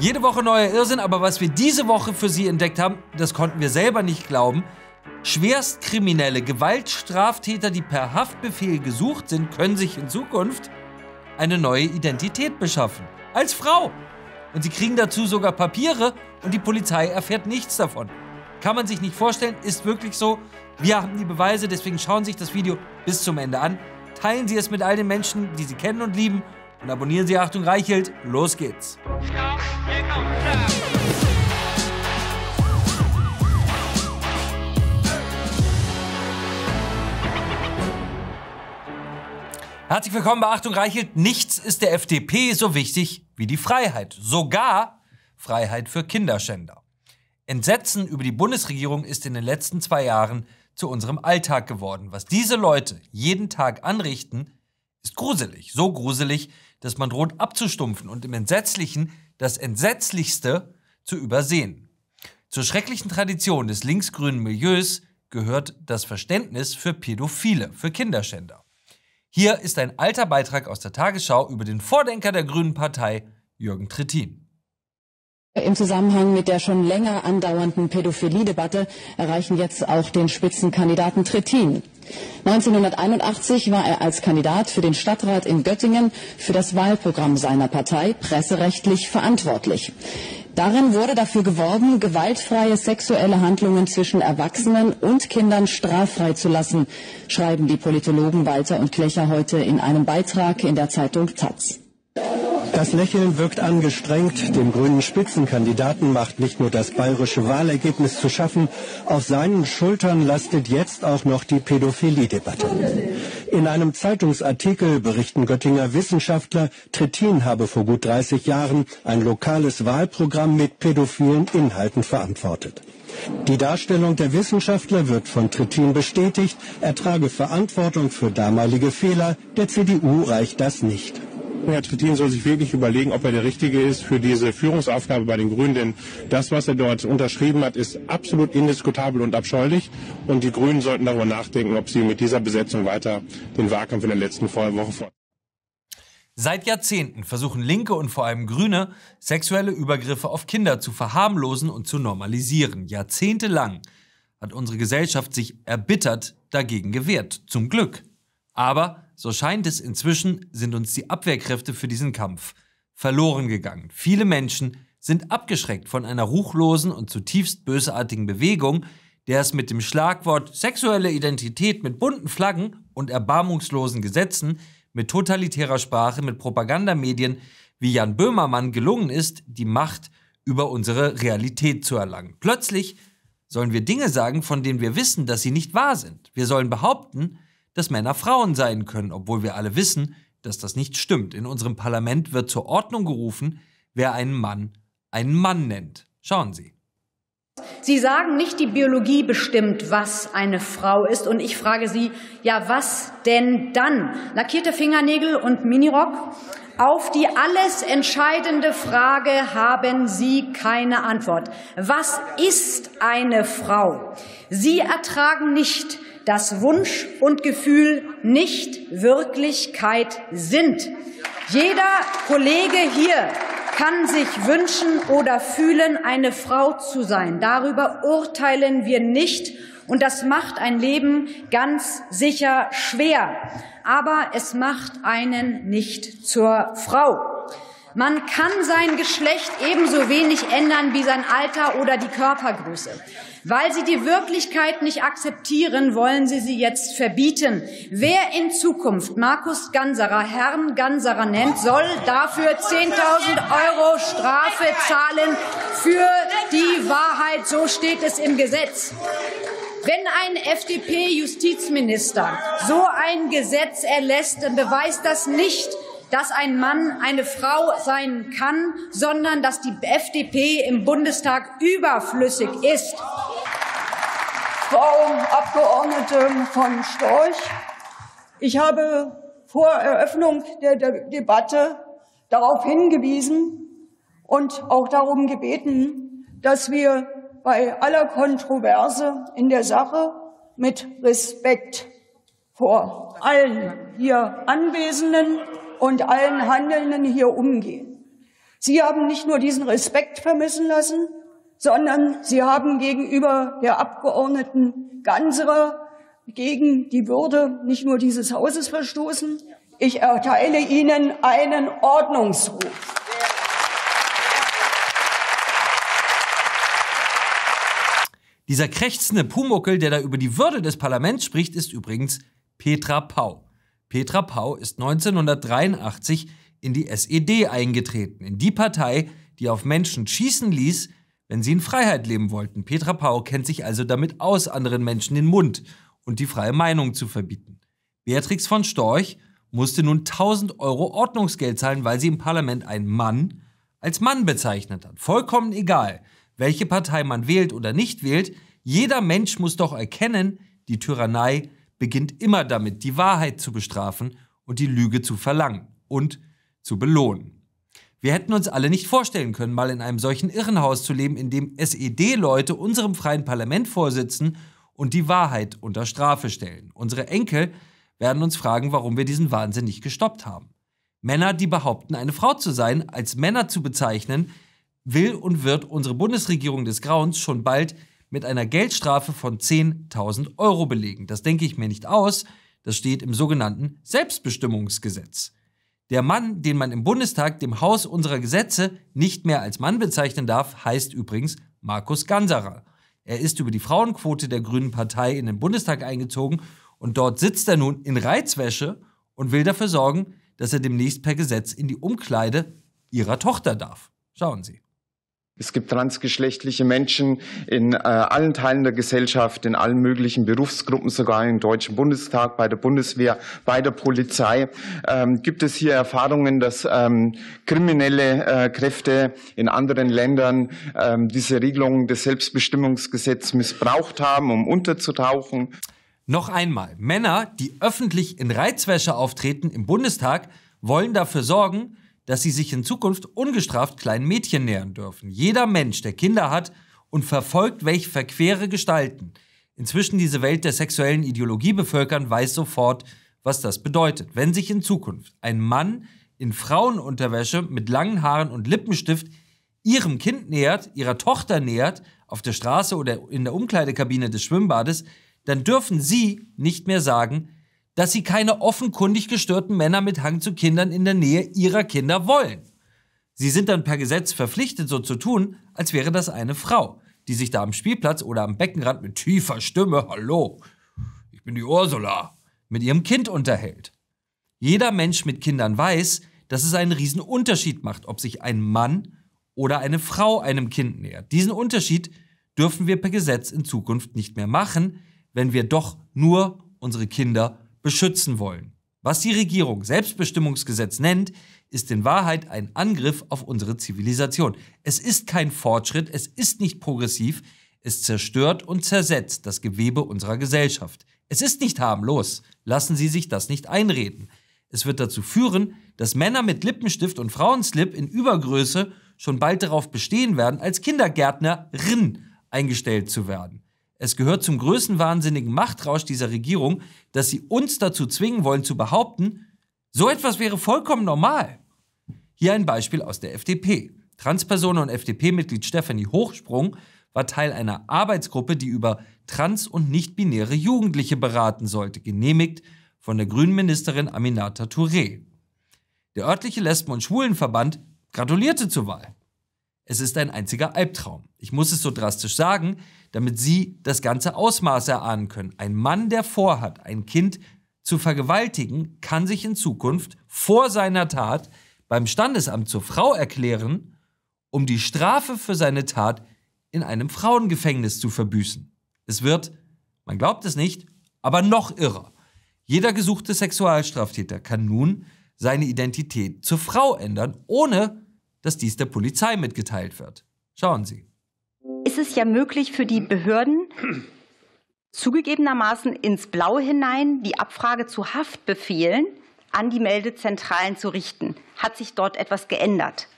Jede Woche neuer Irrsinn, aber was wir diese Woche für Sie entdeckt haben, das konnten wir selber nicht glauben. Schwerstkriminelle, Gewaltstraftäter, die per Haftbefehl gesucht sind, können sich in Zukunft eine neue Identität beschaffen. Als Frau. Und sie kriegen dazu sogar Papiere und die Polizei erfährt nichts davon. Kann man sich nicht vorstellen, ist wirklich so. Wir haben die Beweise, deswegen schauen Sie sich das Video bis zum Ende an. Teilen Sie es mit all den Menschen, die Sie kennen und lieben und abonnieren Sie Achtung Reichelt. Los geht's. Herzlich willkommen bei Achtung Reichelt. Nichts ist der FDP so wichtig wie die Freiheit. Sogar Freiheit für Kinderschänder. Entsetzen über die Bundesregierung ist in den letzten zwei Jahren zu unserem Alltag geworden. Was diese Leute jeden Tag anrichten, ist gruselig. So gruselig, dass man droht abzustumpfen und im Entsetzlichen das Entsetzlichste zu übersehen. Zur schrecklichen Tradition des linksgrünen Milieus gehört das Verständnis für Pädophile, für Kinderschänder. Hier ist ein alter Beitrag aus der Tagesschau über den Vordenker der Grünen Partei, Jürgen Trittin. Im Zusammenhang mit der schon länger andauernden Pädophilie-Debatte erreichen jetzt auch den Spitzenkandidaten Trittin 1981 war er als Kandidat für den Stadtrat in Göttingen für das Wahlprogramm seiner Partei presserechtlich verantwortlich. Darin wurde dafür geworben, gewaltfreie sexuelle Handlungen zwischen Erwachsenen und Kindern straffrei zu lassen, schreiben die Politologen Walter und Klecher heute in einem Beitrag in der Zeitung Taz. Das Lächeln wirkt angestrengt. Dem grünen Spitzenkandidaten macht nicht nur das bayerische Wahlergebnis zu schaffen, auf seinen Schultern lastet jetzt auch noch die Pädophilie-Debatte. In einem Zeitungsartikel berichten Göttinger Wissenschaftler, Trittin habe vor gut 30 Jahren ein lokales Wahlprogramm mit pädophilen Inhalten verantwortet. Die Darstellung der Wissenschaftler wird von Trittin bestätigt. Er trage Verantwortung für damalige Fehler. Der CDU reicht das nicht. Herr Trittin soll sich wirklich überlegen, ob er der Richtige ist für diese Führungsaufgabe bei den Grünen. Denn das, was er dort unterschrieben hat, ist absolut indiskutabel und abscheulich. Und die Grünen sollten darüber nachdenken, ob sie mit dieser Besetzung weiter den Wahlkampf in der letzten Woche fort. Seit Jahrzehnten versuchen Linke und vor allem Grüne, sexuelle Übergriffe auf Kinder zu verharmlosen und zu normalisieren. Jahrzehntelang hat unsere Gesellschaft sich erbittert dagegen gewehrt. Zum Glück. Aber so scheint es inzwischen, sind uns die Abwehrkräfte für diesen Kampf verloren gegangen. Viele Menschen sind abgeschreckt von einer ruchlosen und zutiefst bösartigen Bewegung, der es mit dem Schlagwort sexuelle Identität mit bunten Flaggen und erbarmungslosen Gesetzen, mit totalitärer Sprache, mit Propagandamedien wie Jan Böhmermann gelungen ist, die Macht über unsere Realität zu erlangen. Plötzlich sollen wir Dinge sagen, von denen wir wissen, dass sie nicht wahr sind. Wir sollen behaupten, dass Männer Frauen sein können, obwohl wir alle wissen, dass das nicht stimmt. In unserem Parlament wird zur Ordnung gerufen, wer einen Mann einen Mann nennt. Schauen Sie. Sie sagen nicht, die Biologie bestimmt, was eine Frau ist. Und ich frage Sie, ja, was denn dann? Lackierte Fingernägel und Minirock? Auf die alles entscheidende Frage haben Sie keine Antwort. Was ist eine Frau? Sie ertragen nicht, dass Wunsch und Gefühl nicht Wirklichkeit sind. Jeder Kollege hier kann sich wünschen oder fühlen, eine Frau zu sein. Darüber urteilen wir nicht. Und das macht ein Leben ganz sicher schwer. Aber es macht einen nicht zur Frau. Man kann sein Geschlecht ebenso wenig ändern wie sein Alter oder die Körpergröße. Weil Sie die Wirklichkeit nicht akzeptieren, wollen Sie sie jetzt verbieten. Wer in Zukunft Markus Ganserer Herrn Ganserer nennt, soll dafür 10.000 Euro Strafe zahlen für die Wahrheit. So steht es im Gesetz. Wenn ein FDP-Justizminister so ein Gesetz erlässt, dann beweist das nicht, dass ein Mann eine Frau sein kann, sondern dass die FDP im Bundestag überflüssig ist. Frau Abgeordnete von Storch, ich habe vor Eröffnung der Debatte darauf hingewiesen und auch darum gebeten, dass wir bei aller Kontroverse in der Sache mit Respekt vor allen hier Anwesenden und allen Handelnden hier umgehen. Sie haben nicht nur diesen Respekt vermissen lassen, sondern Sie haben gegenüber der Abgeordneten ganzerer gegen die Würde nicht nur dieses Hauses verstoßen. Ich erteile Ihnen einen Ordnungsruf. Dieser krächzende Pumuckel, der da über die Würde des Parlaments spricht, ist übrigens Petra Pau. Petra Pau ist 1983 in die SED eingetreten, in die Partei, die auf Menschen schießen ließ, wenn sie in Freiheit leben wollten. Petra Pau kennt sich also damit aus, anderen Menschen den Mund und die freie Meinung zu verbieten. Beatrix von Storch musste nun 1000 Euro Ordnungsgeld zahlen, weil sie im Parlament einen Mann als Mann bezeichnet hat. Vollkommen egal, welche Partei man wählt oder nicht wählt, jeder Mensch muss doch erkennen, die Tyrannei beginnt immer damit, die Wahrheit zu bestrafen und die Lüge zu verlangen und zu belohnen. Wir hätten uns alle nicht vorstellen können, mal in einem solchen Irrenhaus zu leben, in dem SED-Leute unserem freien Parlament vorsitzen und die Wahrheit unter Strafe stellen. Unsere Enkel werden uns fragen, warum wir diesen Wahnsinn nicht gestoppt haben. Männer, die behaupten, eine Frau zu sein, als Männer zu bezeichnen, will und wird unsere Bundesregierung des Grauens schon bald mit einer Geldstrafe von 10.000 Euro belegen. Das denke ich mir nicht aus, das steht im sogenannten Selbstbestimmungsgesetz. Der Mann, den man im Bundestag, dem Haus unserer Gesetze, nicht mehr als Mann bezeichnen darf, heißt übrigens Markus Ganserer. Er ist über die Frauenquote der Grünen Partei in den Bundestag eingezogen und dort sitzt er nun in Reizwäsche und will dafür sorgen, dass er demnächst per Gesetz in die Umkleide ihrer Tochter darf. Schauen Sie. Es gibt transgeschlechtliche Menschen in äh, allen Teilen der Gesellschaft, in allen möglichen Berufsgruppen, sogar im Deutschen Bundestag, bei der Bundeswehr, bei der Polizei. Ähm, gibt es hier Erfahrungen, dass ähm, kriminelle äh, Kräfte in anderen Ländern ähm, diese Regelungen des Selbstbestimmungsgesetzes missbraucht haben, um unterzutauchen? Noch einmal, Männer, die öffentlich in Reizwäsche auftreten im Bundestag, wollen dafür sorgen, dass sie sich in Zukunft ungestraft kleinen Mädchen nähern dürfen. Jeder Mensch, der Kinder hat und verfolgt, welche verquere Gestalten inzwischen diese Welt der sexuellen Ideologie bevölkern, weiß sofort, was das bedeutet. Wenn sich in Zukunft ein Mann in Frauenunterwäsche mit langen Haaren und Lippenstift ihrem Kind nähert, ihrer Tochter nähert, auf der Straße oder in der Umkleidekabine des Schwimmbades, dann dürfen sie nicht mehr sagen, dass sie keine offenkundig gestörten Männer mit Hang zu Kindern in der Nähe ihrer Kinder wollen. Sie sind dann per Gesetz verpflichtet, so zu tun, als wäre das eine Frau, die sich da am Spielplatz oder am Beckenrand mit tiefer Stimme Hallo, ich bin die Ursula mit ihrem Kind unterhält. Jeder Mensch mit Kindern weiß, dass es einen riesen Unterschied macht, ob sich ein Mann oder eine Frau einem Kind nähert. Diesen Unterschied dürfen wir per Gesetz in Zukunft nicht mehr machen, wenn wir doch nur unsere Kinder beschützen wollen. Was die Regierung Selbstbestimmungsgesetz nennt, ist in Wahrheit ein Angriff auf unsere Zivilisation. Es ist kein Fortschritt, es ist nicht progressiv, es zerstört und zersetzt das Gewebe unserer Gesellschaft. Es ist nicht harmlos, lassen Sie sich das nicht einreden. Es wird dazu führen, dass Männer mit Lippenstift und Frauenslip in Übergröße schon bald darauf bestehen werden, als Kindergärtnerin eingestellt zu werden. Es gehört zum größten wahnsinnigen Machtrausch dieser Regierung, dass sie uns dazu zwingen wollen zu behaupten, so etwas wäre vollkommen normal. Hier ein Beispiel aus der FDP. Transperson und FDP-Mitglied Stephanie Hochsprung war Teil einer Arbeitsgruppe, die über trans- und nichtbinäre Jugendliche beraten sollte, genehmigt von der grünen Ministerin Aminata Touré. Der örtliche Lesben- und Schwulenverband gratulierte zur Wahl. Es ist ein einziger Albtraum. Ich muss es so drastisch sagen, damit sie das ganze Ausmaß erahnen können. Ein Mann, der vorhat, ein Kind zu vergewaltigen, kann sich in Zukunft vor seiner Tat beim Standesamt zur Frau erklären, um die Strafe für seine Tat in einem Frauengefängnis zu verbüßen. Es wird, man glaubt es nicht, aber noch irrer. Jeder gesuchte Sexualstraftäter kann nun seine Identität zur Frau ändern, ohne dass dies der Polizei mitgeteilt wird. Schauen Sie ist es ja möglich für die Behörden, zugegebenermaßen ins Blaue hinein die Abfrage zu Haftbefehlen an die Meldezentralen zu richten. Hat sich dort etwas geändert?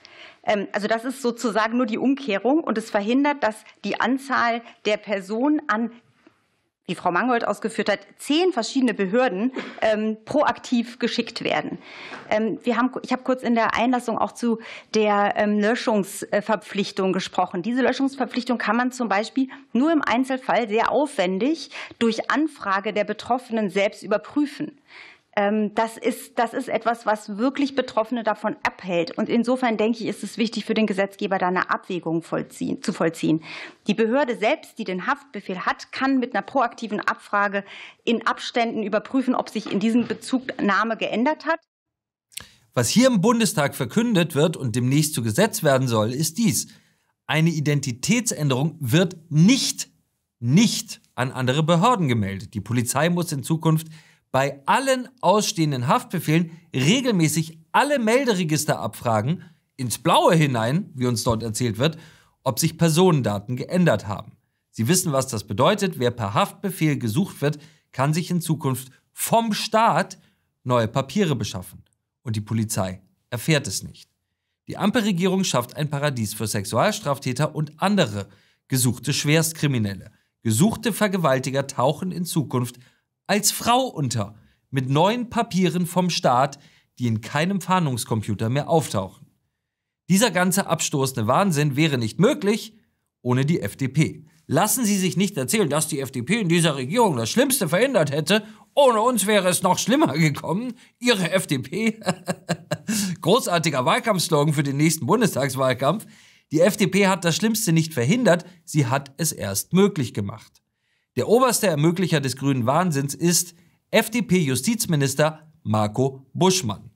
Ähm, also das ist sozusagen nur die Umkehrung und es verhindert, dass die Anzahl der Personen an wie Frau Mangold ausgeführt hat, zehn verschiedene Behörden ähm, proaktiv geschickt werden. Ähm, wir haben, ich habe kurz in der Einlassung auch zu der ähm, Löschungsverpflichtung gesprochen. Diese Löschungsverpflichtung kann man zum Beispiel nur im Einzelfall sehr aufwendig durch Anfrage der Betroffenen selbst überprüfen. Ähm, das, ist, das ist etwas, was wirklich Betroffene davon abhält. Und insofern denke ich, ist es wichtig für den Gesetzgeber, da eine Abwägung vollziehen, zu vollziehen. Die Behörde selbst, die den Haftbefehl hat, kann mit einer proaktiven Abfrage in Abständen überprüfen, ob sich in diesem Bezug Name geändert hat. Was hier im Bundestag verkündet wird und demnächst zu Gesetz werden soll, ist dies. Eine Identitätsänderung wird nicht, nicht an andere Behörden gemeldet. Die Polizei muss in Zukunft bei allen ausstehenden Haftbefehlen regelmäßig alle Melderegister abfragen, ins Blaue hinein, wie uns dort erzählt wird, ob sich Personendaten geändert haben. Sie wissen, was das bedeutet. Wer per Haftbefehl gesucht wird, kann sich in Zukunft vom Staat neue Papiere beschaffen. Und die Polizei erfährt es nicht. Die Ampelregierung schafft ein Paradies für Sexualstraftäter und andere gesuchte Schwerstkriminelle. Gesuchte Vergewaltiger tauchen in Zukunft als Frau unter mit neuen Papieren vom Staat, die in keinem Fahndungscomputer mehr auftauchen. Dieser ganze abstoßende Wahnsinn wäre nicht möglich ohne die FDP. Lassen Sie sich nicht erzählen, dass die FDP in dieser Regierung das Schlimmste verhindert hätte. Ohne uns wäre es noch schlimmer gekommen. Ihre FDP. Großartiger Wahlkampfslogan für den nächsten Bundestagswahlkampf. Die FDP hat das Schlimmste nicht verhindert, sie hat es erst möglich gemacht. Der oberste Ermöglicher des grünen Wahnsinns ist FDP-Justizminister Marco Buschmann.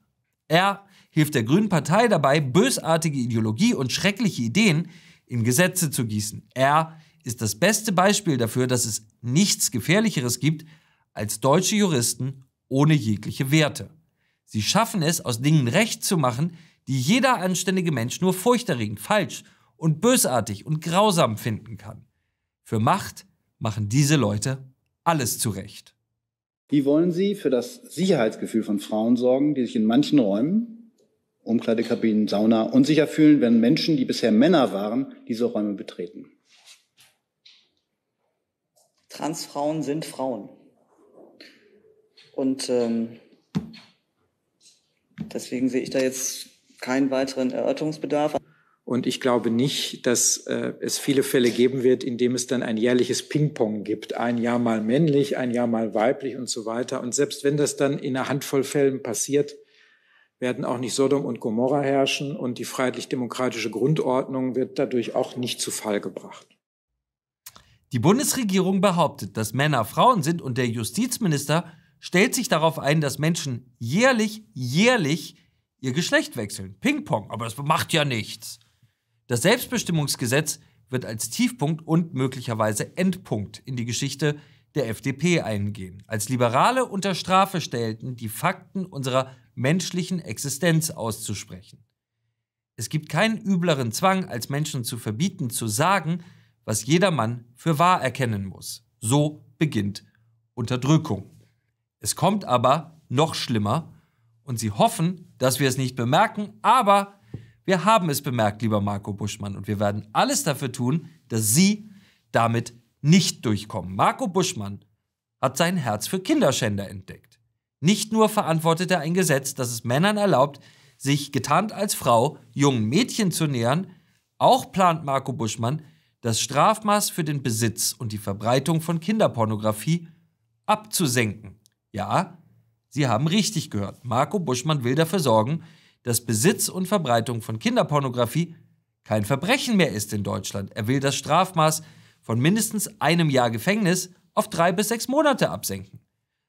Er hilft der Grünen Partei dabei, bösartige Ideologie und schreckliche Ideen in Gesetze zu gießen. Er ist das beste Beispiel dafür, dass es nichts Gefährlicheres gibt als deutsche Juristen ohne jegliche Werte. Sie schaffen es, aus Dingen Recht zu machen, die jeder anständige Mensch nur furchterregend, falsch und bösartig und grausam finden kann. Für Macht machen diese Leute alles zurecht. Wie wollen Sie für das Sicherheitsgefühl von Frauen sorgen, die sich in manchen Räumen, Umkleidekabinen, Sauna, unsicher fühlen, wenn Menschen, die bisher Männer waren, diese Räume betreten? Transfrauen sind Frauen. Und ähm, deswegen sehe ich da jetzt keinen weiteren Erörterungsbedarf. Und ich glaube nicht, dass äh, es viele Fälle geben wird, in dem es dann ein jährliches Ping-Pong gibt. Ein Jahr mal männlich, ein Jahr mal weiblich und so weiter. Und selbst wenn das dann in einer Handvoll Fällen passiert, werden auch nicht Sodom und Gomorra herrschen und die freiheitlich-demokratische Grundordnung wird dadurch auch nicht zu Fall gebracht. Die Bundesregierung behauptet, dass Männer Frauen sind und der Justizminister stellt sich darauf ein, dass Menschen jährlich, jährlich ihr Geschlecht wechseln. Ping-Pong, aber das macht ja nichts. Das Selbstbestimmungsgesetz wird als Tiefpunkt und möglicherweise Endpunkt in die Geschichte der FDP eingehen. Als Liberale unter Strafe stellten, die Fakten unserer menschlichen Existenz auszusprechen. Es gibt keinen übleren Zwang, als Menschen zu verbieten, zu sagen, was jedermann für wahr erkennen muss. So beginnt Unterdrückung. Es kommt aber noch schlimmer und sie hoffen, dass wir es nicht bemerken, aber wir haben es bemerkt, lieber Marco Buschmann, und wir werden alles dafür tun, dass Sie damit nicht durchkommen. Marco Buschmann hat sein Herz für Kinderschänder entdeckt. Nicht nur verantwortet er ein Gesetz, das es Männern erlaubt, sich getarnt als Frau jungen Mädchen zu nähern, auch plant Marco Buschmann, das Strafmaß für den Besitz und die Verbreitung von Kinderpornografie abzusenken. Ja, Sie haben richtig gehört. Marco Buschmann will dafür sorgen, dass Besitz und Verbreitung von Kinderpornografie kein Verbrechen mehr ist in Deutschland. Er will das Strafmaß von mindestens einem Jahr Gefängnis auf drei bis sechs Monate absenken.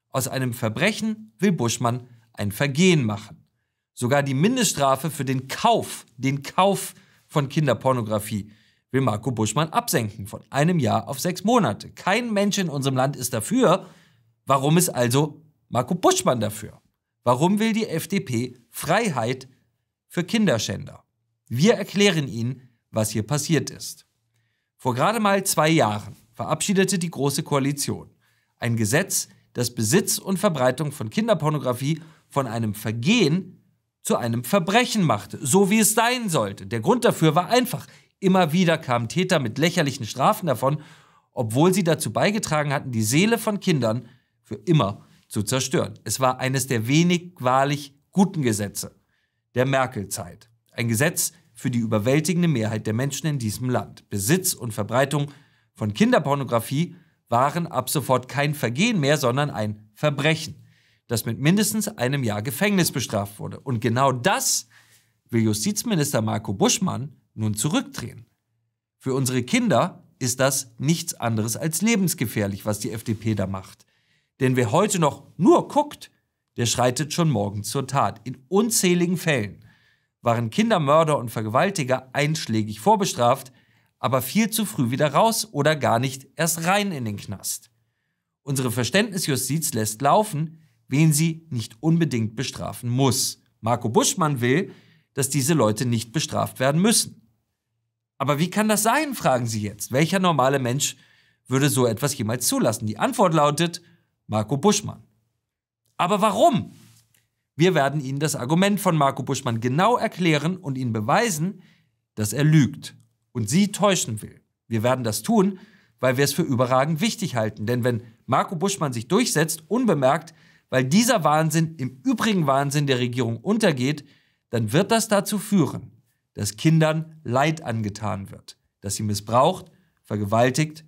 Aus einem Verbrechen will Buschmann ein Vergehen machen. Sogar die Mindeststrafe für den Kauf, den Kauf von Kinderpornografie will Marco Buschmann absenken von einem Jahr auf sechs Monate. Kein Mensch in unserem Land ist dafür. Warum ist also Marco Buschmann dafür? Warum will die FDP Freiheit für Kinderschänder? Wir erklären Ihnen, was hier passiert ist. Vor gerade mal zwei Jahren verabschiedete die Große Koalition ein Gesetz, das Besitz und Verbreitung von Kinderpornografie von einem Vergehen zu einem Verbrechen machte, so wie es sein sollte. Der Grund dafür war einfach. Immer wieder kamen Täter mit lächerlichen Strafen davon, obwohl sie dazu beigetragen hatten, die Seele von Kindern für immer zu zu zerstören. Es war eines der wenig wahrlich guten Gesetze der Merkel-Zeit. Ein Gesetz für die überwältigende Mehrheit der Menschen in diesem Land. Besitz und Verbreitung von Kinderpornografie waren ab sofort kein Vergehen mehr, sondern ein Verbrechen, das mit mindestens einem Jahr Gefängnis bestraft wurde. Und genau das will Justizminister Marco Buschmann nun zurückdrehen. Für unsere Kinder ist das nichts anderes als lebensgefährlich, was die FDP da macht. Denn wer heute noch nur guckt, der schreitet schon morgen zur Tat. In unzähligen Fällen waren Kindermörder und Vergewaltiger einschlägig vorbestraft, aber viel zu früh wieder raus oder gar nicht erst rein in den Knast. Unsere Verständnisjustiz lässt laufen, wen sie nicht unbedingt bestrafen muss. Marco Buschmann will, dass diese Leute nicht bestraft werden müssen. Aber wie kann das sein, fragen Sie jetzt. Welcher normale Mensch würde so etwas jemals zulassen? Die Antwort lautet, Marco Buschmann. Aber warum? Wir werden Ihnen das Argument von Marco Buschmann genau erklären und Ihnen beweisen, dass er lügt und Sie täuschen will. Wir werden das tun, weil wir es für überragend wichtig halten. Denn wenn Marco Buschmann sich durchsetzt, unbemerkt, weil dieser Wahnsinn im übrigen Wahnsinn der Regierung untergeht, dann wird das dazu führen, dass Kindern Leid angetan wird, dass sie missbraucht, vergewaltigt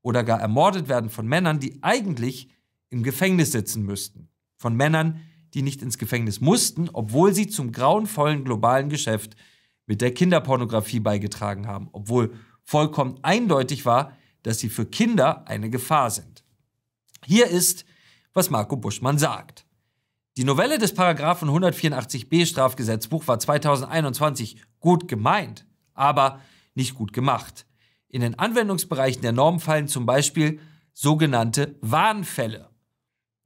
oder gar ermordet werden von Männern, die eigentlich im Gefängnis sitzen müssten. Von Männern, die nicht ins Gefängnis mussten, obwohl sie zum grauenvollen globalen Geschäft mit der Kinderpornografie beigetragen haben, obwohl vollkommen eindeutig war, dass sie für Kinder eine Gefahr sind. Hier ist, was Marco Buschmann sagt. Die Novelle des Paragraphen 184b Strafgesetzbuch war 2021 gut gemeint, aber nicht gut gemacht. In den Anwendungsbereichen der Norm fallen zum Beispiel sogenannte Warnfälle.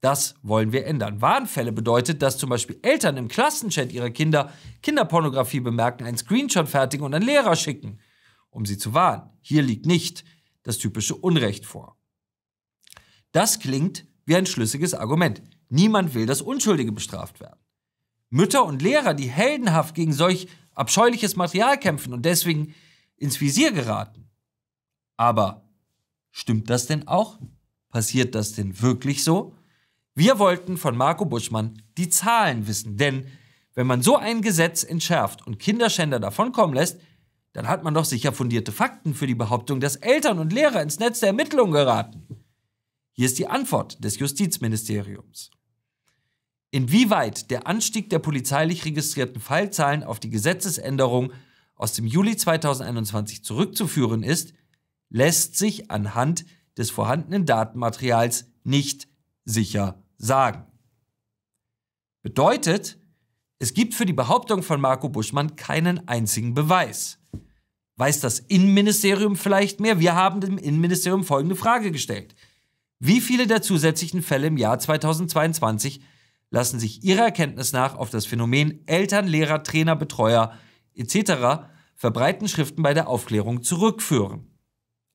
Das wollen wir ändern. Warnfälle bedeutet, dass zum Beispiel Eltern im Klassenchat ihrer Kinder Kinderpornografie bemerken, einen Screenshot fertigen und einen Lehrer schicken, um sie zu warnen. Hier liegt nicht das typische Unrecht vor. Das klingt wie ein schlüssiges Argument. Niemand will, dass Unschuldige bestraft werden. Mütter und Lehrer, die heldenhaft gegen solch abscheuliches Material kämpfen und deswegen ins Visier geraten. Aber stimmt das denn auch? Passiert das denn wirklich so? Wir wollten von Marco Buschmann die Zahlen wissen, denn wenn man so ein Gesetz entschärft und Kinderschänder davonkommen lässt, dann hat man doch sicher fundierte Fakten für die Behauptung, dass Eltern und Lehrer ins Netz der Ermittlungen geraten. Hier ist die Antwort des Justizministeriums. Inwieweit der Anstieg der polizeilich registrierten Fallzahlen auf die Gesetzesänderung aus dem Juli 2021 zurückzuführen ist, lässt sich anhand des vorhandenen Datenmaterials nicht sicher sagen. Bedeutet, es gibt für die Behauptung von Marco Buschmann keinen einzigen Beweis. Weiß das Innenministerium vielleicht mehr? Wir haben dem Innenministerium folgende Frage gestellt. Wie viele der zusätzlichen Fälle im Jahr 2022 lassen sich Ihrer Erkenntnis nach auf das Phänomen Eltern, Lehrer, Trainer, Betreuer etc. verbreiten Schriften bei der Aufklärung zurückführen?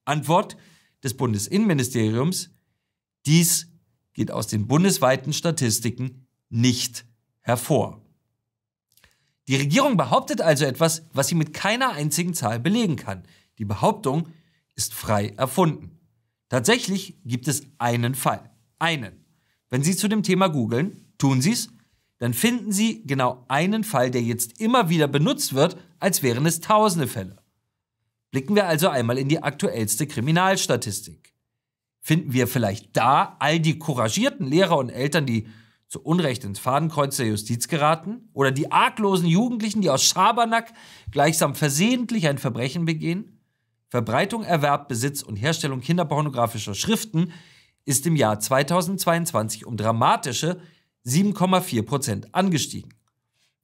Antwort des Bundesinnenministeriums, dies geht aus den bundesweiten Statistiken nicht hervor. Die Regierung behauptet also etwas, was sie mit keiner einzigen Zahl belegen kann. Die Behauptung ist frei erfunden. Tatsächlich gibt es einen Fall. Einen. Wenn Sie zu dem Thema googeln, tun Sie es, dann finden Sie genau einen Fall, der jetzt immer wieder benutzt wird, als wären es tausende Fälle. Blicken wir also einmal in die aktuellste Kriminalstatistik finden wir vielleicht da all die couragierten Lehrer und Eltern, die zu Unrecht ins Fadenkreuz der Justiz geraten? Oder die arglosen Jugendlichen, die aus Schabernack gleichsam versehentlich ein Verbrechen begehen? Verbreitung, Erwerb, Besitz und Herstellung kinderpornografischer Schriften ist im Jahr 2022 um dramatische 7,4 Prozent angestiegen.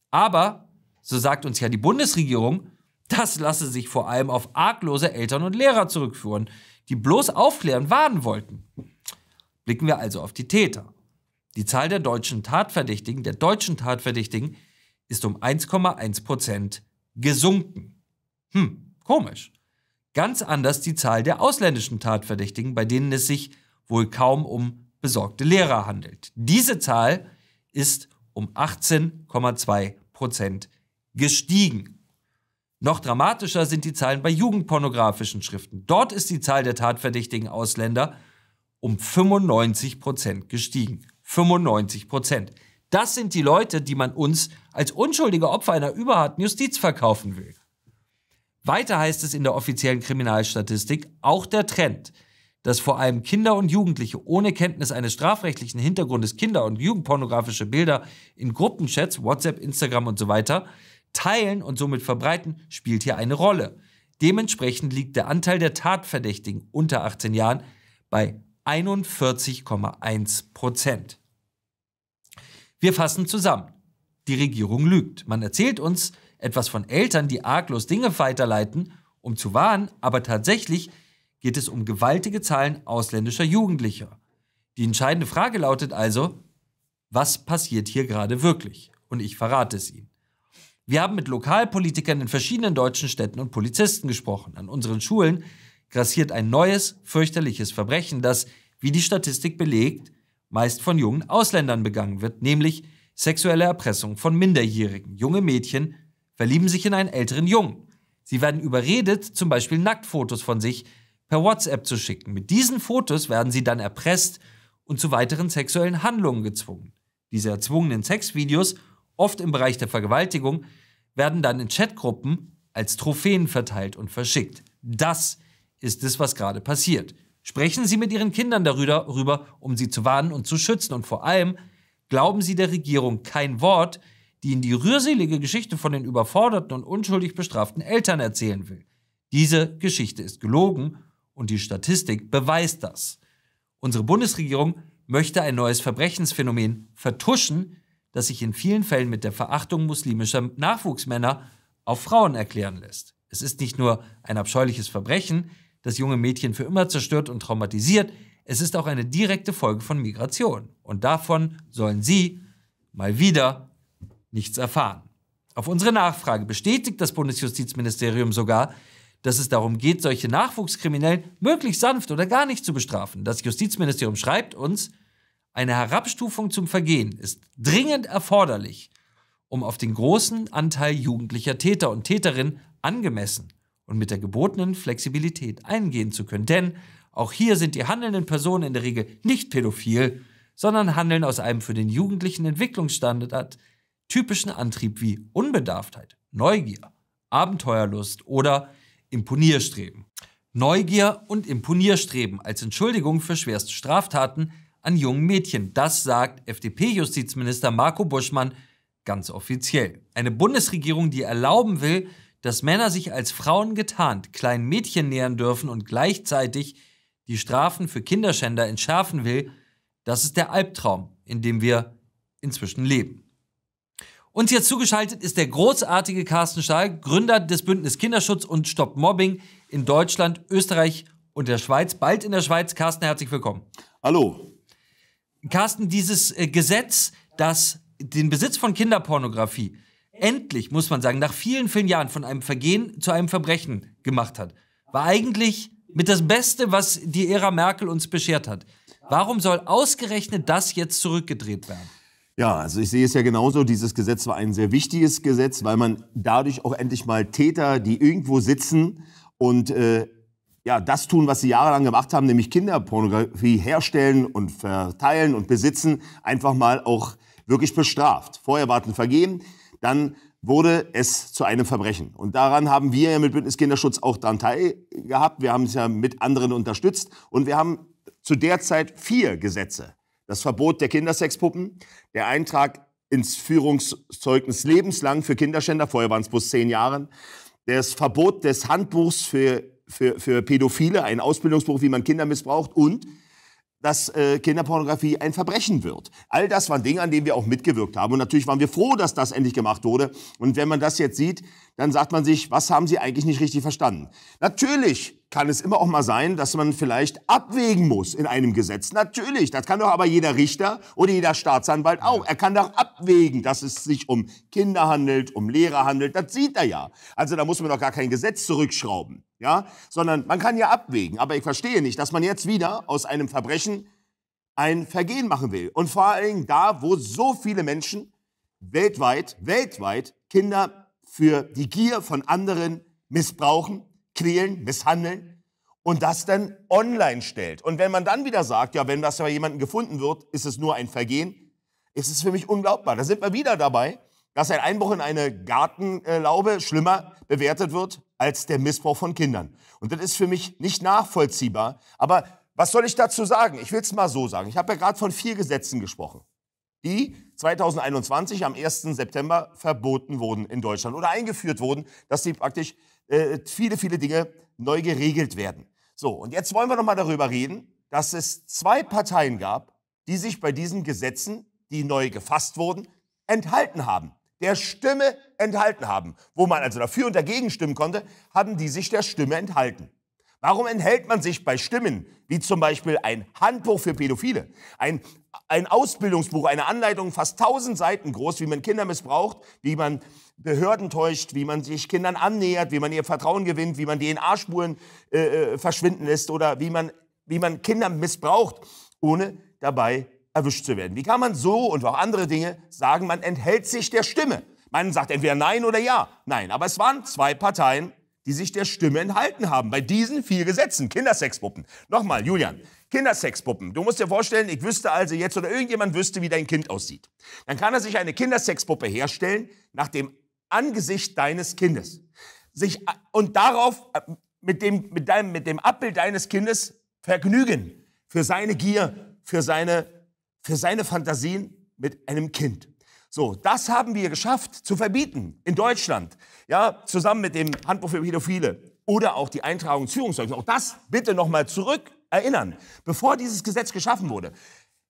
Aber, so sagt uns ja die Bundesregierung, das lasse sich vor allem auf arglose Eltern und Lehrer zurückführen, die bloß aufklären warnen wollten. Blicken wir also auf die Täter. Die Zahl der deutschen Tatverdächtigen, der deutschen Tatverdächtigen, ist um 1,1 gesunken. Hm, komisch. Ganz anders die Zahl der ausländischen Tatverdächtigen, bei denen es sich wohl kaum um besorgte Lehrer handelt. Diese Zahl ist um 18,2 gestiegen. Noch dramatischer sind die Zahlen bei jugendpornografischen Schriften. Dort ist die Zahl der tatverdächtigen Ausländer um 95 Prozent gestiegen. 95 Prozent. Das sind die Leute, die man uns als unschuldige Opfer einer überharten Justiz verkaufen will. Weiter heißt es in der offiziellen Kriminalstatistik auch der Trend, dass vor allem Kinder und Jugendliche ohne Kenntnis eines strafrechtlichen Hintergrundes Kinder- und Jugendpornografische Bilder in Gruppenchats, WhatsApp, Instagram und so weiter Teilen und somit Verbreiten spielt hier eine Rolle. Dementsprechend liegt der Anteil der Tatverdächtigen unter 18 Jahren bei 41,1 Prozent. Wir fassen zusammen. Die Regierung lügt. Man erzählt uns etwas von Eltern, die arglos Dinge weiterleiten, um zu warnen, aber tatsächlich geht es um gewaltige Zahlen ausländischer Jugendlicher. Die entscheidende Frage lautet also, was passiert hier gerade wirklich? Und ich verrate es Ihnen. Wir haben mit Lokalpolitikern in verschiedenen deutschen Städten und Polizisten gesprochen. An unseren Schulen grassiert ein neues, fürchterliches Verbrechen, das, wie die Statistik belegt, meist von jungen Ausländern begangen wird, nämlich sexuelle Erpressung von Minderjährigen. Junge Mädchen verlieben sich in einen älteren Jungen. Sie werden überredet, zum Beispiel Nacktfotos von sich per WhatsApp zu schicken. Mit diesen Fotos werden sie dann erpresst und zu weiteren sexuellen Handlungen gezwungen. Diese erzwungenen Sexvideos, oft im Bereich der Vergewaltigung, werden dann in Chatgruppen als Trophäen verteilt und verschickt. Das ist es, was gerade passiert. Sprechen Sie mit Ihren Kindern darüber, um sie zu warnen und zu schützen. Und vor allem glauben Sie der Regierung kein Wort, die Ihnen die rührselige Geschichte von den überforderten und unschuldig bestraften Eltern erzählen will. Diese Geschichte ist gelogen und die Statistik beweist das. Unsere Bundesregierung möchte ein neues Verbrechensphänomen vertuschen, das sich in vielen Fällen mit der Verachtung muslimischer Nachwuchsmänner auf Frauen erklären lässt. Es ist nicht nur ein abscheuliches Verbrechen, das junge Mädchen für immer zerstört und traumatisiert, es ist auch eine direkte Folge von Migration. Und davon sollen Sie mal wieder nichts erfahren. Auf unsere Nachfrage bestätigt das Bundesjustizministerium sogar, dass es darum geht, solche Nachwuchskriminellen möglichst sanft oder gar nicht zu bestrafen. Das Justizministerium schreibt uns, eine Herabstufung zum Vergehen ist dringend erforderlich, um auf den großen Anteil jugendlicher Täter und Täterinnen angemessen und mit der gebotenen Flexibilität eingehen zu können. Denn auch hier sind die handelnden Personen in der Regel nicht pädophil, sondern handeln aus einem für den jugendlichen Entwicklungsstandard typischen Antrieb wie Unbedarftheit, Neugier, Abenteuerlust oder Imponierstreben. Neugier und Imponierstreben als Entschuldigung für schwerste Straftaten an jungen Mädchen. Das sagt FDP-Justizminister Marco Buschmann ganz offiziell. Eine Bundesregierung, die erlauben will, dass Männer sich als Frauen getarnt kleinen Mädchen nähern dürfen und gleichzeitig die Strafen für Kinderschänder entschärfen will, das ist der Albtraum, in dem wir inzwischen leben. Uns hier zugeschaltet ist der großartige Carsten Stahl, Gründer des Bündnis Kinderschutz und Stop Mobbing in Deutschland, Österreich und der Schweiz. Bald in der Schweiz. Carsten, herzlich willkommen. Hallo. Carsten, dieses äh, Gesetz, das den Besitz von Kinderpornografie endlich, muss man sagen, nach vielen, vielen Jahren von einem Vergehen zu einem Verbrechen gemacht hat, war eigentlich mit das Beste, was die Ära Merkel uns beschert hat. Warum soll ausgerechnet das jetzt zurückgedreht werden? Ja, also ich sehe es ja genauso. Dieses Gesetz war ein sehr wichtiges Gesetz, weil man dadurch auch endlich mal Täter, die irgendwo sitzen und äh, ja, das tun, was sie jahrelang gemacht haben, nämlich Kinderpornografie herstellen und verteilen und besitzen, einfach mal auch wirklich bestraft. Vorher war es dann wurde es zu einem Verbrechen. Und daran haben wir ja mit Bündnis Kinderschutz auch daran teilgehabt. Wir haben es ja mit anderen unterstützt und wir haben zu der Zeit vier Gesetze. Das Verbot der Kindersexpuppen, der Eintrag ins Führungszeugnis lebenslang für Kinderschänder, vorher waren es bloß zehn Jahre, das Verbot des Handbuchs für für, für Pädophile, ein Ausbildungsberuf, wie man Kinder missbraucht und dass äh, Kinderpornografie ein Verbrechen wird. All das waren Dinge, an denen wir auch mitgewirkt haben. Und natürlich waren wir froh, dass das endlich gemacht wurde. Und wenn man das jetzt sieht, dann sagt man sich, was haben Sie eigentlich nicht richtig verstanden? Natürlich kann es immer auch mal sein, dass man vielleicht abwägen muss in einem Gesetz. Natürlich, das kann doch aber jeder Richter oder jeder Staatsanwalt auch. Er kann doch abwägen, dass es sich um Kinder handelt, um Lehrer handelt. Das sieht er ja. Also da muss man doch gar kein Gesetz zurückschrauben, ja? Sondern man kann ja abwägen. Aber ich verstehe nicht, dass man jetzt wieder aus einem Verbrechen ein Vergehen machen will. Und vor allen Dingen da, wo so viele Menschen weltweit, weltweit Kinder für die Gier von anderen missbrauchen quälen, misshandeln und das dann online stellt. Und wenn man dann wieder sagt, ja, wenn das bei jemandem gefunden wird, ist es nur ein Vergehen, ist es für mich unglaubbar. Da sind wir wieder dabei, dass ein Einbruch in eine Gartenlaube schlimmer bewertet wird als der Missbrauch von Kindern. Und das ist für mich nicht nachvollziehbar. Aber was soll ich dazu sagen? Ich will es mal so sagen. Ich habe ja gerade von vier Gesetzen gesprochen, die 2021 am 1. September verboten wurden in Deutschland oder eingeführt wurden, dass sie praktisch äh, äh, viele, viele Dinge neu geregelt werden. So, und jetzt wollen wir nochmal darüber reden, dass es zwei Parteien gab, die sich bei diesen Gesetzen, die neu gefasst wurden, enthalten haben. Der Stimme enthalten haben. Wo man also dafür und dagegen stimmen konnte, haben die sich der Stimme enthalten. Warum enthält man sich bei Stimmen, wie zum Beispiel ein Handbuch für Pädophile, ein ein Ausbildungsbuch, eine Anleitung, fast tausend Seiten groß, wie man Kinder missbraucht, wie man Behörden täuscht, wie man sich Kindern annähert, wie man ihr Vertrauen gewinnt, wie man DNA-Spuren äh, äh, verschwinden lässt oder wie man, wie man Kinder missbraucht, ohne dabei erwischt zu werden. Wie kann man so und auch andere Dinge sagen, man enthält sich der Stimme? Man sagt entweder Nein oder Ja. Nein, aber es waren zwei Parteien die sich der Stimme enthalten haben. Bei diesen vier Gesetzen. Kindersexpuppen. Nochmal, Julian. Kindersexpuppen. Du musst dir vorstellen, ich wüsste also jetzt oder irgendjemand wüsste, wie dein Kind aussieht. Dann kann er sich eine Kindersexpuppe herstellen nach dem Angesicht deines Kindes. Sich, äh, und darauf äh, mit dem, mit, deinem, mit dem Abbild deines Kindes vergnügen. Für seine Gier, für seine, für seine Fantasien mit einem Kind. So, das haben wir geschafft zu verbieten in Deutschland. Ja, zusammen mit dem Handbuch für Pädophile oder auch die Eintragung Führungszeugnis. Auch das bitte nochmal zurück erinnern. Bevor dieses Gesetz geschaffen wurde,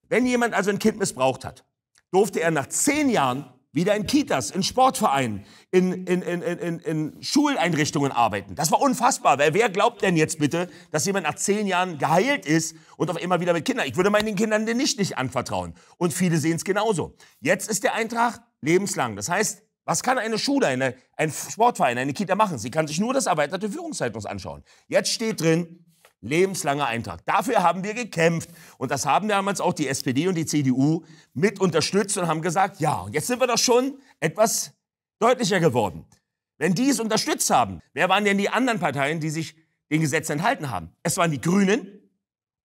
wenn jemand also ein Kind missbraucht hat, durfte er nach zehn Jahren wieder in Kitas, in Sportvereinen, in, in, in, in, in Schuleinrichtungen arbeiten. Das war unfassbar, weil wer glaubt denn jetzt bitte, dass jemand nach zehn Jahren geheilt ist und auf immer wieder mit Kindern? Ich würde meinen Kindern den nicht, nicht anvertrauen. Und viele sehen es genauso. Jetzt ist der Eintrag lebenslang. Das heißt, was kann eine Schule, eine, ein Sportverein, eine Kita machen? Sie kann sich nur das erweiterte Führungszeitlos anschauen. Jetzt steht drin, Lebenslanger Eintrag. Dafür haben wir gekämpft. Und das haben damals auch die SPD und die CDU mit unterstützt und haben gesagt, ja, und jetzt sind wir doch schon etwas deutlicher geworden. Wenn die es unterstützt haben, wer waren denn die anderen Parteien, die sich den Gesetzen enthalten haben? Es waren die Grünen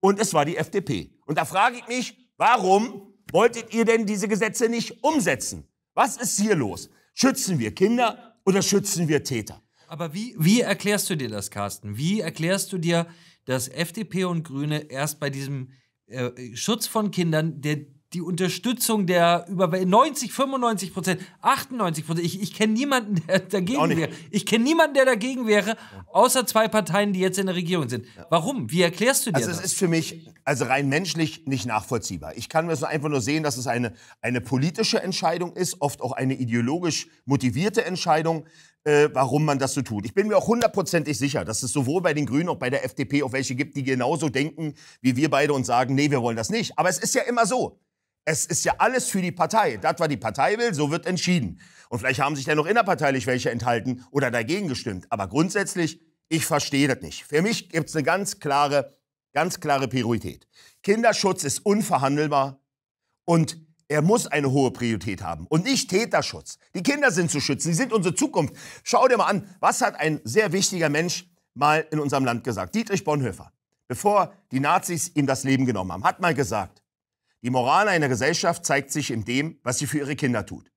und es war die FDP. Und da frage ich mich, warum wolltet ihr denn diese Gesetze nicht umsetzen? Was ist hier los? Schützen wir Kinder oder schützen wir Täter? Aber wie, wie erklärst du dir das, Carsten? Wie erklärst du dir dass FDP und Grüne erst bei diesem äh, Schutz von Kindern, der die Unterstützung der über 90, 95 Prozent, 98 Prozent. Ich, ich kenne niemanden, der dagegen wäre. Ich kenne niemanden, der dagegen wäre, außer zwei Parteien, die jetzt in der Regierung sind. Warum? Wie erklärst du dir also das? Also es ist für mich also rein menschlich nicht nachvollziehbar. Ich kann mir das einfach nur sehen, dass es eine, eine politische Entscheidung ist, oft auch eine ideologisch motivierte Entscheidung äh, warum man das so tut. Ich bin mir auch hundertprozentig sicher, dass es sowohl bei den Grünen auch bei der FDP auch welche gibt, die genauso denken wie wir beide und sagen, nee, wir wollen das nicht. Aber es ist ja immer so. Es ist ja alles für die Partei. Das, was die Partei will, so wird entschieden. Und vielleicht haben sich dann noch innerparteilich welche enthalten oder dagegen gestimmt. Aber grundsätzlich, ich verstehe das nicht. Für mich gibt es eine ganz klare, ganz klare Priorität. Kinderschutz ist unverhandelbar und er muss eine hohe Priorität haben und nicht Täterschutz. Die Kinder sind zu schützen, sie sind unsere Zukunft. Schau dir mal an, was hat ein sehr wichtiger Mensch mal in unserem Land gesagt? Dietrich Bonhoeffer, bevor die Nazis ihm das Leben genommen haben, hat mal gesagt, die Moral einer Gesellschaft zeigt sich in dem, was sie für ihre Kinder tut.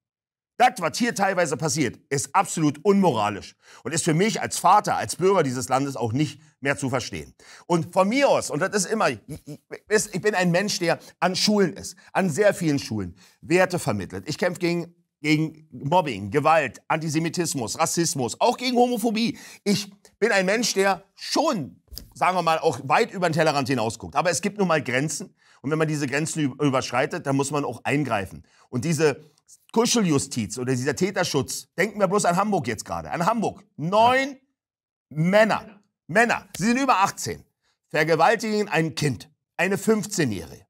Das, was hier teilweise passiert, ist absolut unmoralisch und ist für mich als Vater, als Bürger dieses Landes auch nicht mehr zu verstehen. Und von mir aus, und das ist immer, ich bin ein Mensch, der an Schulen ist, an sehr vielen Schulen, Werte vermittelt. Ich kämpfe gegen, gegen Mobbing, Gewalt, Antisemitismus, Rassismus, auch gegen Homophobie. Ich bin ein Mensch, der schon, sagen wir mal, auch weit über den Tellerrand hinausguckt. Aber es gibt nun mal Grenzen. Und wenn man diese Grenzen überschreitet, dann muss man auch eingreifen. Und diese Kuscheljustiz oder dieser Täterschutz, denken wir bloß an Hamburg jetzt gerade, an Hamburg. Neun ja. Männer, Männer, sie sind über 18, vergewaltigen ein Kind, eine 15-Jährige.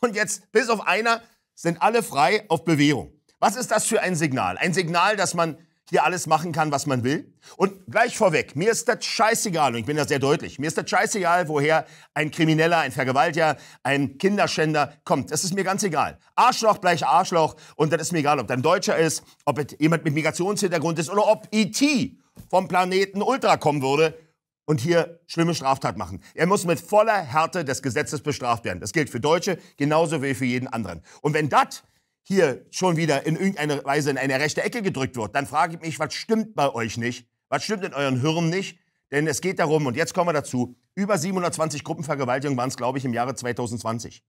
Und jetzt, bis auf einer, sind alle frei auf Bewährung. Was ist das für ein Signal? Ein Signal, dass man die alles machen kann, was man will. Und gleich vorweg, mir ist das scheißegal, und ich bin da sehr deutlich, mir ist das scheißegal, woher ein Krimineller, ein Vergewaltiger, ein Kinderschänder kommt. Das ist mir ganz egal. Arschloch gleich Arschloch und das ist mir egal, ob das ein Deutscher ist, ob jemand mit Migrationshintergrund ist oder ob IT e vom Planeten Ultra kommen würde und hier schlimme Straftat machen. Er muss mit voller Härte des Gesetzes bestraft werden. Das gilt für Deutsche genauso wie für jeden anderen. Und wenn das hier schon wieder in irgendeiner Weise in eine rechte Ecke gedrückt wird, dann frage ich mich, was stimmt bei euch nicht? Was stimmt in euren Hirn nicht? Denn es geht darum, und jetzt kommen wir dazu, über 720 Gruppenvergewaltigungen waren es, glaube ich, im Jahre 2020.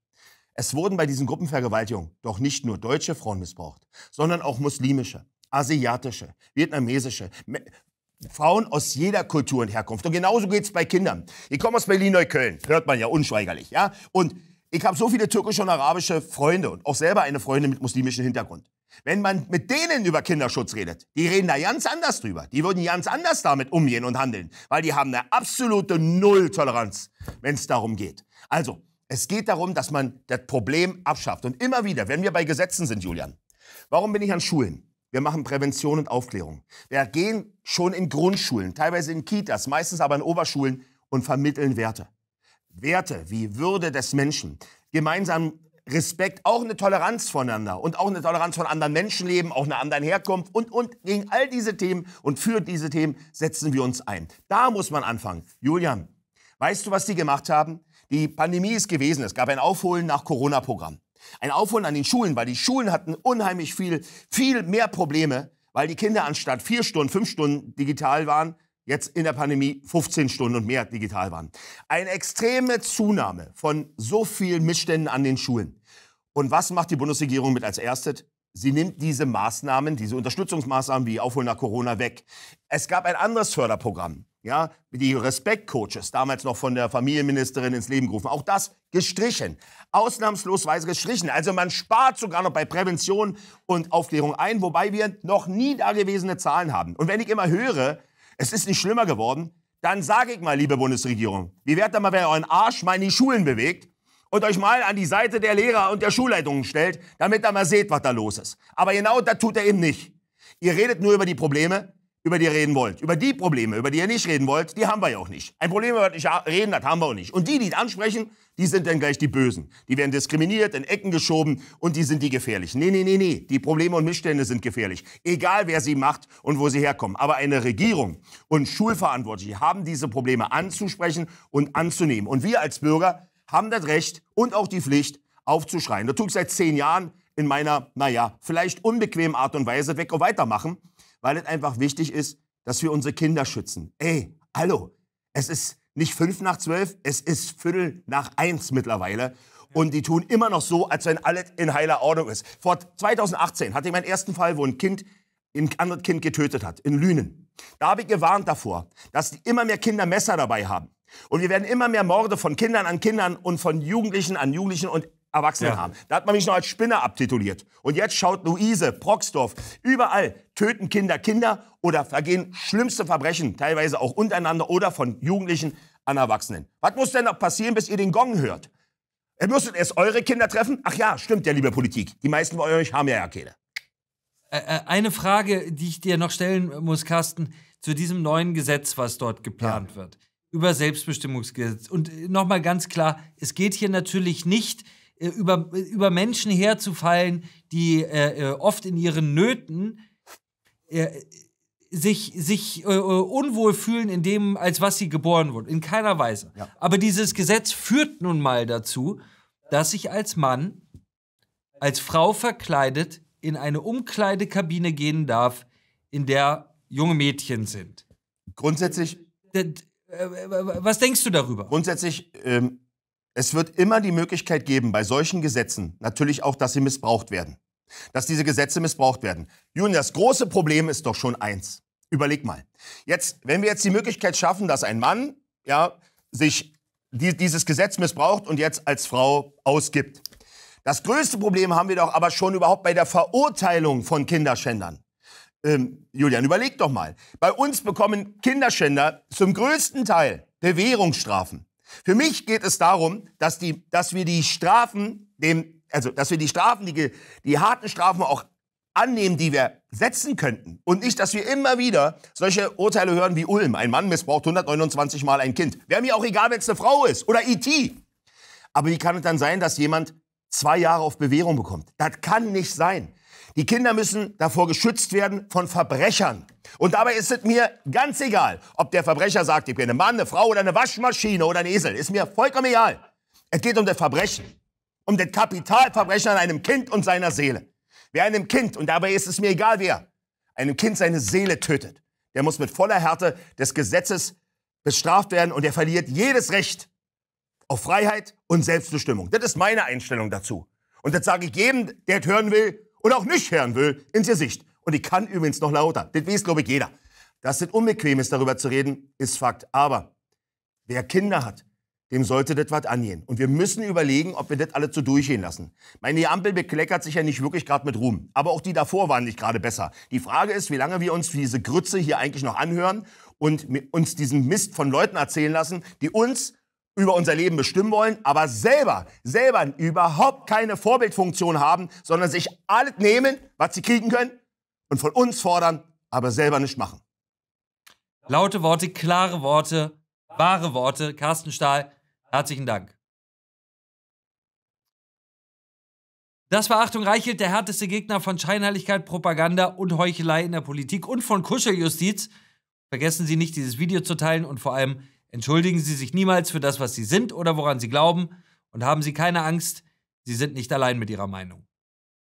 Es wurden bei diesen Gruppenvergewaltigungen doch nicht nur deutsche Frauen missbraucht, sondern auch muslimische, asiatische, vietnamesische, Me Frauen aus jeder Kultur und Herkunft. Und genauso geht es bei Kindern. Ich komme aus Berlin-Neukölln, hört man ja unschweigerlich, ja? Und ich habe so viele türkische und arabische Freunde und auch selber eine Freundin mit muslimischem Hintergrund. Wenn man mit denen über Kinderschutz redet, die reden da ganz anders drüber. Die würden ganz anders damit umgehen und handeln, weil die haben eine absolute Nulltoleranz, wenn es darum geht. Also, es geht darum, dass man das Problem abschafft. Und immer wieder, wenn wir bei Gesetzen sind, Julian, warum bin ich an Schulen? Wir machen Prävention und Aufklärung. Wir gehen schon in Grundschulen, teilweise in Kitas, meistens aber in Oberschulen und vermitteln Werte. Werte wie Würde des Menschen, gemeinsam Respekt, auch eine Toleranz voneinander und auch eine Toleranz von anderen Menschenleben, auch einer anderen Herkunft und, und gegen all diese Themen und für diese Themen setzen wir uns ein. Da muss man anfangen. Julian, weißt du, was die gemacht haben? Die Pandemie ist gewesen. Es gab ein Aufholen nach Corona-Programm. Ein Aufholen an den Schulen, weil die Schulen hatten unheimlich viel, viel mehr Probleme, weil die Kinder anstatt vier Stunden, fünf Stunden digital waren, jetzt in der Pandemie 15 Stunden und mehr digital waren. Eine extreme Zunahme von so vielen Missständen an den Schulen. Und was macht die Bundesregierung mit als erstes? Sie nimmt diese Maßnahmen, diese Unterstützungsmaßnahmen wie Aufholen nach Corona weg. Es gab ein anderes Förderprogramm, ja, die Respektcoaches, damals noch von der Familienministerin ins Leben gerufen. Auch das gestrichen, ausnahmslosweise gestrichen. Also man spart sogar noch bei Prävention und Aufklärung ein, wobei wir noch nie dagewesene Zahlen haben. Und wenn ich immer höre, es ist nicht schlimmer geworden, dann sage ich mal, liebe Bundesregierung, wie wärt ihr mal, wenn ihr euren Arsch mal in die Schulen bewegt und euch mal an die Seite der Lehrer und der Schulleitungen stellt, damit ihr mal seht, was da los ist. Aber genau das tut er eben nicht. Ihr redet nur über die Probleme, über die ihr reden wollt. Über die Probleme, über die ihr nicht reden wollt, die haben wir ja auch nicht. Ein Problem, über das nicht reden, das haben wir auch nicht. Und die, die ansprechen, die sind dann gleich die Bösen. Die werden diskriminiert, in Ecken geschoben und die sind die gefährlichen. Nee, nee, nee, nee. Die Probleme und Missstände sind gefährlich. Egal, wer sie macht und wo sie herkommen. Aber eine Regierung und Schulverantwortliche haben diese Probleme anzusprechen und anzunehmen. Und wir als Bürger haben das Recht und auch die Pflicht, aufzuschreien. Das tut ich seit zehn Jahren in meiner, naja, vielleicht unbequemen Art und Weise weg und weitermachen weil es einfach wichtig ist, dass wir unsere Kinder schützen. Ey, hallo, es ist nicht fünf nach zwölf, es ist Viertel nach eins mittlerweile. Und die tun immer noch so, als wenn alles in heiler Ordnung ist. Vor 2018 hatte ich meinen ersten Fall, wo ein Kind ein anderes Kind getötet hat, in Lünen. Da habe ich gewarnt davor, dass die immer mehr Kinder Messer dabei haben. Und wir werden immer mehr Morde von Kindern an Kindern und von Jugendlichen an Jugendlichen und Erwachsenen Ja. Da hat man mich noch als Spinner abtituliert. Und jetzt schaut Luise, Proxdorf, überall töten Kinder Kinder oder vergehen schlimmste Verbrechen, teilweise auch untereinander oder von Jugendlichen an Erwachsenen. Was muss denn noch passieren, bis ihr den Gong hört? Ihr äh, müsstet erst eure Kinder treffen? Ach ja, stimmt ja, liebe Politik. Die meisten von euch haben ja ja keine. Äh, äh, eine Frage, die ich dir noch stellen muss, Carsten, zu diesem neuen Gesetz, was dort geplant ja. wird. Über Selbstbestimmungsgesetz. Und nochmal ganz klar, es geht hier natürlich nicht äh, über, über Menschen herzufallen, die äh, äh, oft in ihren Nöten äh, sich, sich äh, äh, unwohl fühlen in dem, als was sie geboren wurden. In keiner Weise. Ja. Aber dieses Gesetz führt nun mal dazu, dass ich als Mann, als Frau verkleidet, in eine Umkleidekabine gehen darf, in der junge Mädchen sind. Grundsätzlich. D was denkst du darüber? Grundsätzlich ähm, es wird immer die Möglichkeit geben, bei solchen Gesetzen natürlich auch, dass sie missbraucht werden. Dass diese Gesetze missbraucht werden. Jun, das große Problem ist doch schon eins. Überleg mal. Jetzt, wenn wir jetzt die Möglichkeit schaffen, dass ein Mann, ja, sich die, dieses Gesetz missbraucht und jetzt als Frau ausgibt. Das größte Problem haben wir doch aber schon überhaupt bei der Verurteilung von Kinderschändern. Ähm, Julian, überleg doch mal. Bei uns bekommen Kinderschänder zum größten Teil Bewährungsstrafen. Für mich geht es darum, dass, die, dass wir die Strafen, dem, also dass wir die Strafen, die, die harten Strafen auch annehmen, die wir setzen könnten. Und nicht, dass wir immer wieder solche Urteile hören wie Ulm. Ein Mann missbraucht 129 Mal ein Kind. Wäre mir auch egal, wenn es eine Frau ist oder IT. E Aber wie kann es dann sein, dass jemand zwei Jahre auf Bewährung bekommt? Das kann nicht sein. Die Kinder müssen davor geschützt werden von Verbrechern. Und dabei ist es mir ganz egal, ob der Verbrecher sagt, ich bin ein Mann, eine Frau oder eine Waschmaschine oder ein Esel. Ist mir vollkommen egal. Es geht um das Verbrechen. Um das Kapitalverbrechen an einem Kind und seiner Seele. Wer einem Kind, und dabei ist es mir egal wer, einem Kind seine Seele tötet, der muss mit voller Härte des Gesetzes bestraft werden und er verliert jedes Recht auf Freiheit und Selbstbestimmung. Das ist meine Einstellung dazu. Und das sage ich jedem, der es hören will oder auch nicht hören will, ins Gesicht. Und ich kann übrigens noch lauter. Das weiß, glaube ich, jeder. Dass es unbequem ist, darüber zu reden, ist Fakt. Aber wer Kinder hat, dem sollte das was angehen. Und wir müssen überlegen, ob wir das alle zu durchgehen lassen. Meine Ampel bekleckert sich ja nicht wirklich gerade mit Ruhm. Aber auch die davor waren nicht gerade besser. Die Frage ist, wie lange wir uns diese Grütze hier eigentlich noch anhören und uns diesen Mist von Leuten erzählen lassen, die uns über unser Leben bestimmen wollen, aber selber, selber überhaupt keine Vorbildfunktion haben, sondern sich alles nehmen, was sie kriegen können und von uns fordern, aber selber nicht machen. Laute Worte, klare Worte, wahre Worte. Carsten Stahl, herzlichen Dank. Das war Achtung Reichelt, der härteste Gegner von Scheinheiligkeit, Propaganda und Heuchelei in der Politik und von Kuscheljustiz. Vergessen Sie nicht, dieses Video zu teilen und vor allem Entschuldigen Sie sich niemals für das, was Sie sind oder woran Sie glauben und haben Sie keine Angst, Sie sind nicht allein mit Ihrer Meinung.